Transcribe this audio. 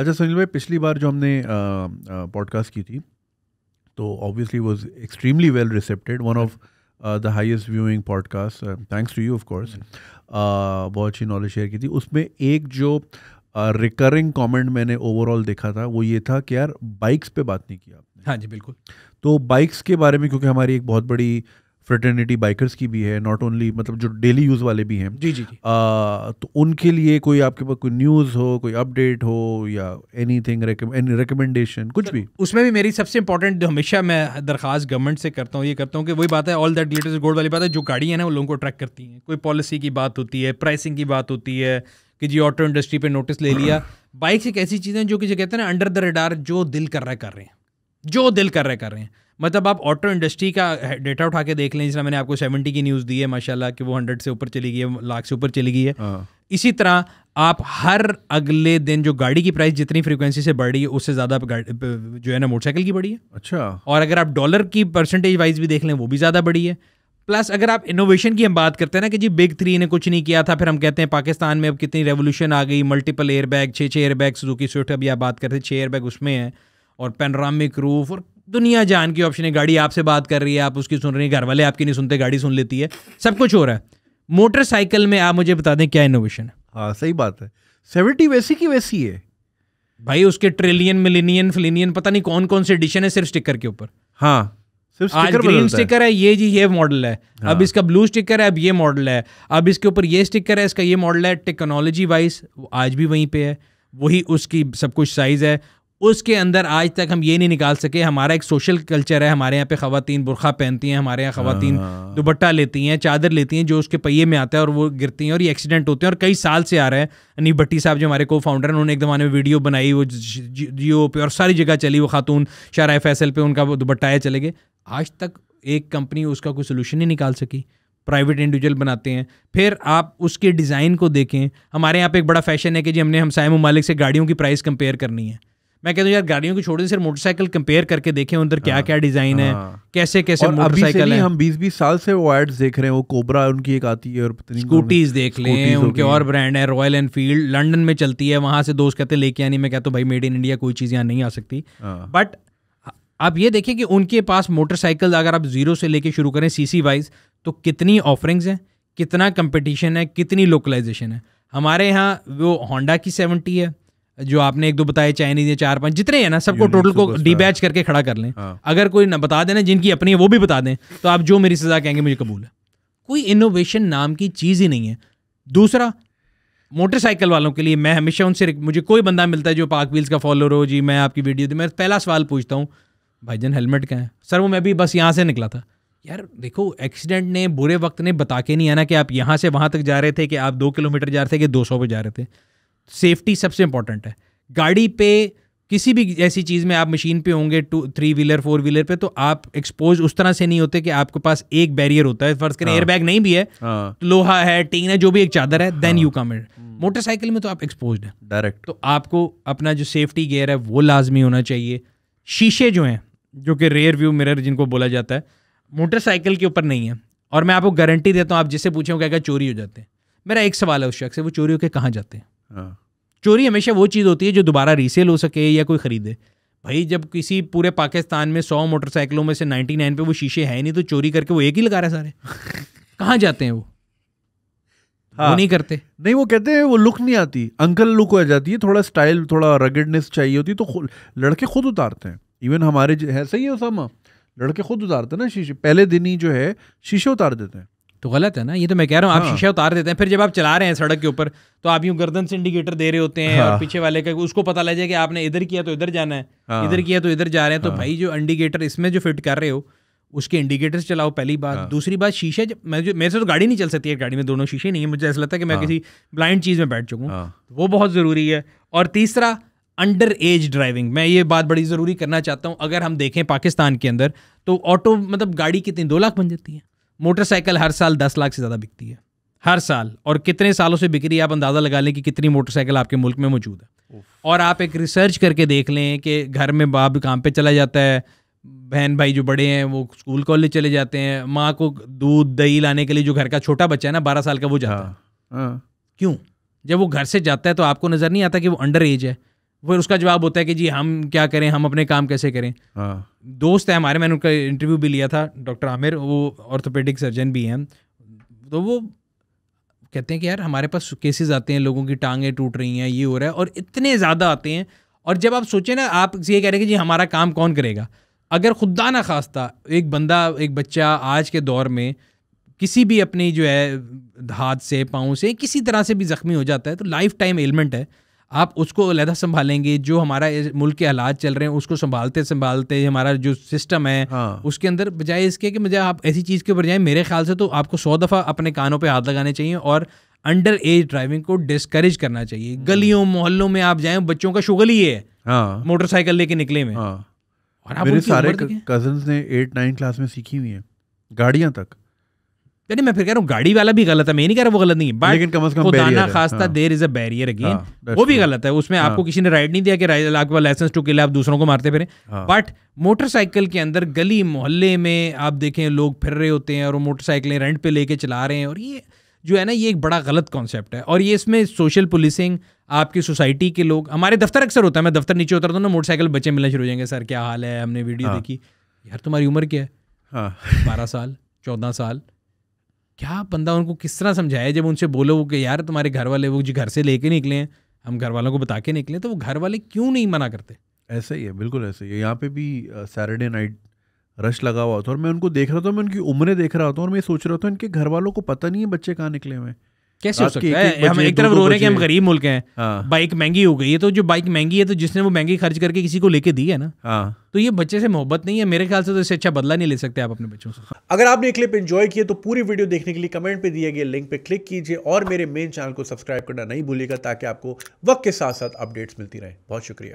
अच्छा सुनील भाई पिछली बार जो हमने पॉडकास्ट की थी तो obviously was extremely well recepted one of the highest viewing podcast thanks to you of course बहुत अच्छी नॉलेज शेयर की थी उसमें एक जो रिकरिंग uh, कमेंट मैंने ओवरऑल देखा था वो ये था कि यार बाइक्स पे बात नहीं किया आपने हाँ जी बिल्कुल तो बाइक्स के बारे में क्योंकि हमारी एक बहुत बड़ी uh, फ्रेटर्निटी बाइकर्स की भी है नॉट ओनली मतलब जो डेली यूज़ वाले भी हैं जी जी, जी. आ, तो उनके लिए कोई आपके पास कोई न्यूज़ हो कोई अपडेट हो या एनी थिंग एनी रिकमेंडेशन कुछ भी उसमें भी मेरी सबसे इंपॉर्टेंट हमेशा मैं दरखास्त गवर्नमेंट से करता हूँ ये करता हूँ कि वही बात है ऑल दैट लेटेस्ट गोल्ड वाली बात है जो गाड़ी है ना वो लोगों को अट्रैक्ट करती हैं कोई पॉलिसी की बात होती है प्राइसिंग की बात होती है कि जी ऑटो इंडस्ट्री पर नोटिस ले लिया बाइक्स एक ऐसी चीज़ें जो कि जो कहते हैं ना अंडर द रेडार जो दिल कर रहे कर रहे हैं जो दिल कर रहे कर रहे हैं मतलब आप ऑटो इंडस्ट्री का डेटा उठा के देख लें जिसमें मैंने आपको सेवेंटी की न्यूज़ दी है माशाल्लाह कि वो हंड्रेड से ऊपर चली गई है लाख से ऊपर चली गई है हाँ। इसी तरह आप हर अगले दिन जो गाड़ी की प्राइस जितनी फ्रीक्वेंसी से बढ़ी है उससे ज़्यादा जो है ना मोटरसाइकिल की बढ़ी है अच्छा और अगर आप डॉलर की परसेंटेज वाइज भी देख लें वो भी ज़्यादा बढ़ी है प्लस अगर आप इनोवेशन की हम बात करते हैं ना कि जी बिग थ्री ने कुछ नहीं किया था फिर हम कहते हैं पाकिस्तान में अब कितनी रेवोल्यूशन आ गई मल्टीपल एयरबैग छः छः एयरबैग सुजुकी स्विफ्ट अभी आप बात करते हैं छः एयरबैग उसमें है और पेनरामिक रूफ और दुनिया जान की ऑप्शन है गाड़ी आपसे बात कर रही है आप उसकी सुन रही है घर वाले आपकी नहीं सुनते गाड़ी सुन लेती है सब कुछ हो रहा है मोटरसाइकिल में आप मुझे बता दें क्या इनोवेशन है हाँ सही बात है सेवेंटी वैसी की वैसी है भाई उसके ट्रिलियन मिलिनियन फिलिनियन पता नहीं कौन कौन से एडिशन है सिर्फ स्टिकर के ऊपर हाँ सिर्फ आज ग्रीन स्टिकर है ये जी ये मॉडल है हाँ। अब इसका ब्लू स्टिकर है अब ये मॉडल है अब इसके ऊपर ये स्टिकर है इसका ये मॉडल है टेक्नोलॉजी वाइज आज भी वहीं पे है वही उसकी सब कुछ साइज है उसके अंदर आज तक हम ये नहीं निकाल सके हमारा एक सोशल कल्चर है हमारे यहाँ पे खातन बुरखा पहनती हैं हमारे यहाँ खातन हाँ। दुपट्टा लेती हैं चादर लेती हैं जो उसके पहिए में आता है और वो गिरती हैं और ये एक्सीडेंट होते हैं और कई साल से आ रहे हैं अनीब भट्टी साहब जो हमारे को फाउंडर हैं उन्होंने एक जमाने में वीडियो बनाई वो जियो पे और सारी जगह चली वो खातून शराय फैसल पर उनका वो उनका चले गए आज तक एक कंपनी उसका कोई सोल्यूशन नहीं निकाल सकी प्राइवेट इंडिविजुअल बनाते हैं फिर आप उसके डिज़ाइन को देखें हमारे यहाँ पे एक बड़ा फैशन है कि जी हमने हमसाय ममालिक से गाड़ियों की प्राइस कंपेयर करनी है मैं कहता हूँ यार गाड़ियों को छोड़ दें सिर्फ मोटरसाइकिल कंपेयर करके देखें उधर क्या क्या डिजाइन है हाँ। कैसे कैसे मोटरसाइकिल है हम बीस बीस साल से वो एड्स देख रहे हैं वो कोबरा उनकी एक आती है और स्कूटीज देख लें उनके और ब्रांड है रॉयल एनफील्ड लंडन में चलती है वहां से दोस्त कहते हैं लेके आनी मैं कहता हूँ भाई मेड इन इंडिया कोई चीज़ यहाँ नहीं आ सकती बट हाँ। आप ये देखें कि उनके पास मोटरसाइकिल अगर आप जीरो से लेके शुरू करें सीसी वाइज तो कितनी ऑफरिंग्स हैं कितना कंपटीशन है कितनी लोकलाइजेशन है हमारे यहाँ वो होंडा की सेवेंटी है जो आपने एक दो बताए चाइनीज या चार पांच जितने हैं ना सबको टोटल को डिबैच करके खड़ा कर लें हाँ। अगर कोई ना बता देना जिनकी अपनी है वो भी बता दें तो आप जो मेरी सजा कहेंगे मुझे कबूल है कोई इनोवेशन नाम की चीज़ ही नहीं है दूसरा मोटरसाइकिल वालों के लिए मैं हमेशा उनसे मुझे कोई बंदा मिलता है जो पार्क व्हील्स का फॉलोअर हो जी मैं आपकी वीडियो दी मैं पहला सवाल पूछता हूँ भाई जान हेलमेट कहाँ है सर वो मैं भी बस यहाँ से निकला था यार देखो एक्सीडेंट ने बुरे वक्त ने बता के नहीं आना कि आप यहाँ से वहाँ तक जा रहे थे कि आप दो किलोमीटर जा रहे थे कि दो सौ पर जा रहे थे सेफ्टी सबसे इंपॉर्टेंट है गाड़ी पे किसी भी ऐसी चीज़ में आप मशीन पे होंगे two three wheeler four wheeler पे तो आप एक्सपोज उस तरह से नहीं होते कि आपके पास एक बैरियर होता है फर्स्ट करें एयरबैग हाँ। नहीं भी है हाँ। लोहा है टीन है जो भी एक चादर है then you come it motorcycle में तो आप एक्सपोज हैं डायरेक्ट तो आपको अपना जो सेफ्टी गेयर है वो लाजमी होना चाहिए शीशे जो हैं जो कि रेयर व्यू मिरर जिनको बोला जाता है मोटरसाइकिल के ऊपर नहीं है और मैं आपको गारंटी देता हूँ आप जिससे पूछें क्या क्या चोरी हो जाते हैं मेरा एक सवाल है उस शख्स से वो चोरी होकर कहाँ जाते हैं हाँ। चोरी हमेशा वो चीज़ होती है जो दोबारा रीसेल हो सके या कोई ख़रीदे भाई जब किसी पूरे पाकिस्तान में सौ मोटरसाइकिलों में से नाइन्टी नाइन पे वो शीशे हैं नहीं तो चोरी करके वो एक ही लगा रहे सारे कहाँ जाते हैं वो हाँ, वो नहीं करते नहीं वो कहते हैं वो लुक नहीं आती अंकल लुक हो जाती है थोड़ा स्टाइल थोड़ा रगेडनेस चाहिए होती है तो लड़के खुद उतारते हैं इवन हमारे है सही है सामा लड़के खुद उतारते हैं ना शीशे पहले दिन ही जो है शीशे उतार देते हैं तो गलत है ना ये तो मैं कह रहा हूँ हाँ। आप शीशा उतार देते हैं फिर जब आप चला रहे हैं सड़क के ऊपर तो आप यूँ गर्दन से इंडिकेटर दे रहे होते हैं हाँ। और पीछे वाले का उसको पता लग जाए कि आपने इधर किया तो इधर जाना है हाँ। इधर किया तो इधर जा रहे हैं तो हाँ। भाई जो इंडिकेटर इसमें जो फिट कर रहे हो उसके इंडिकेटर चलाओ पहली बात हाँ। दूसरी बात शीशे मैं जो मेरे से तो गाड़ी नहीं चल सकती है गाड़ी में दोनों शीशे नहीं है मुझे ऐसा लगता है कि मैं हाँ। किसी ब्लाइंड चीज़ में बैठ चुका हूँ हाँ। तो वो बहुत ज़रूरी है और तीसरा अंडर एज ड्राइविंग मैं ये बात बड़ी ज़रूरी करना चाहता हूँ अगर हम देखें पाकिस्तान के अंदर तो ऑटो मतलब गाड़ी कितनी दो लाख बन जाती है मोटरसाइकिल हर साल दस लाख से ज़्यादा बिकती है हर साल और कितने सालों से बिक्री आप अंदाज़ा लगा लें कि कितनी मोटरसाइकिल आपके मुल्क में मौजूद है और आप एक रिसर्च करके देख लें कि घर में बाप काम पे चला जाता है बहन भाई जो बड़े हैं वो स्कूल कॉलेज चले जाते हैं माँ को दूध दही लाने के लिए जो घर का छोटा बच्चा है ना बारह साल का वो जाता हाँ, है हाँ। क्यों जब वो घर से जाता है तो आपको नज़र नहीं आता कि वो अंडर एज है फिर उसका जवाब होता है कि जी हम क्या करें हम अपने काम कैसे करें हाँ। दोस्त है हमारे मैंने उनका इंटरव्यू भी लिया था डॉक्टर आमिर वो ऑर्थोपेडिक सर्जन भी हैं तो वो कहते हैं कि यार हमारे पास केसेस आते हैं लोगों की टांगें टूट रही हैं ये हो रहा है और इतने ज़्यादा आते हैं और जब आप सोचें ना आप ये कह रहे हैं कि जी हमारा काम कौन करेगा अगर खुदा ना खास्ता एक बंदा एक बच्चा आज के दौर में किसी भी अपनी जो है हाथ से पाँव से किसी तरह से भी ज़ख्मी हो जाता है तो लाइफ टाइम एलिमेंट है आप उसको अलहदा संभालेंगे जो हमारा मुल्क के हालात चल रहे हैं उसको संभालते संभालते हमारा जो सिस्टम है हाँ। उसके अंदर बजाय इसके कि मुझे आप ऐसी चीज़ के बजाय मेरे ख्याल से तो आपको सौ दफ़ा अपने कानों पे हाथ लगाने चाहिए और अंडर एज ड्राइविंग को डिस्करेज करना चाहिए हम्म। गलियों मोहल्लों में आप जाएं बच्चों का शुगल ही है हाँ। मोटरसाइकिल लेके निकले में हाँ। और आप मेरे सारे कजन ने एट नाइन क्लास में सीखी हुई है गाड़ियाँ तक यानी मैं फिर कह रहा हूँ गाड़ी वाला भी गलत है मैं नहीं कह रहा वो गलत नहीं बट लेकिन कम से कम खुदाना खास्ता there is a barrier again वो भी गलत है उसमें आपको हाँ। किसी ने राइड नहीं दिया कि आपके पास लाइसेंस टू के लिए आप दूसरों को मारते फिर बट मोटरसाइकिल के अंदर गली मोहल्ले में आप देखें लोग फिर रहे होते हैं और मोटरसाइकिलें रेंट पे लेके चला रहे हैं और ये जो है ना ये एक बड़ा गलत कॉन्सेप्ट है और ये इसमें सोशल पुलिसिंग आपकी सोसाइटी के लोग हमारे दफ्तर अक्सर होता है मैं दफ्तर नीचे उतरता हूँ ना मोटरसाइकिल बच्चे मिलना शुरू हो जाएंगे सर क्या हाल है हमने वीडियो हाँ। देखी यार तुम्हारी उम्र क्या है हाँ। बारह साल चौदह साल क्या बंदा उनको किस तरह समझाए जब उनसे बोलो वो कि यार तुम्हारे घर वाले वो जी घर से लेके निकले हैं हम घर वालों को बता के निकले तो वो घर वाले क्यों नहीं मना करते ऐसे ही है बिल्कुल ऐसे ही है यहाँ पे भी सैटरडे नाइट रश लगा हुआ था और मैं उनको देख रहा था मैं उनकी उम्रें देख रहा था और मैं सोच रहा था इनके घर वालों को पता नहीं है बच्चे कहाँ निकले हुए हैं कैसे हो सकता है हम एक तरफ रो रहे हैं कि हम गरीब मुल्क हैं हाँ। बाइक महंगी हो गई है तो जो बाइक महंगी है तो जिसने वो महंगी खर्च करके किसी को लेके दी है ना हाँ। तो ये बच्चे से मोहब्बत नहीं है मेरे ख्याल से तो इससे अच्छा बदला नहीं ले सकते आप अपने बच्चों से अगर आपने क्लिप एंजॉय किया तो पूरी वीडियो देखने के लिए कमेंट पे दिए गए लिंक पे क्लिक कीजिए और मेरे मेन चैनल को सब्सक्राइब करना नहीं भूलिएगा ताकि आपको वक्त के साथ साथ अपडेट्स मिलती रहे बहुत शुक्रिया